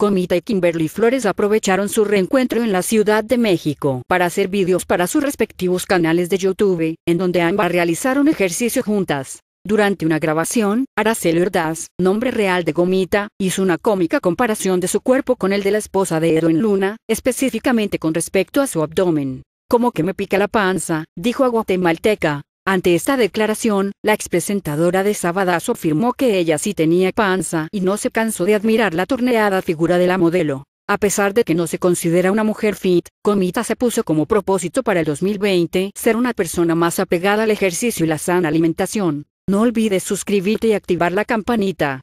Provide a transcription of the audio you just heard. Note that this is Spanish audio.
Gomita y Kimberly Flores aprovecharon su reencuentro en la Ciudad de México para hacer vídeos para sus respectivos canales de YouTube, en donde ambas realizaron ejercicio juntas. Durante una grabación, Araceli Ordaz, nombre real de Gomita, hizo una cómica comparación de su cuerpo con el de la esposa de Edwin Luna, específicamente con respecto a su abdomen. Como que me pica la panza, dijo a guatemalteca, ante esta declaración, la expresentadora de Sabadazo afirmó que ella sí tenía panza y no se cansó de admirar la torneada figura de la modelo. A pesar de que no se considera una mujer fit, Comita se puso como propósito para el 2020 ser una persona más apegada al ejercicio y la sana alimentación. No olvides suscribirte y activar la campanita.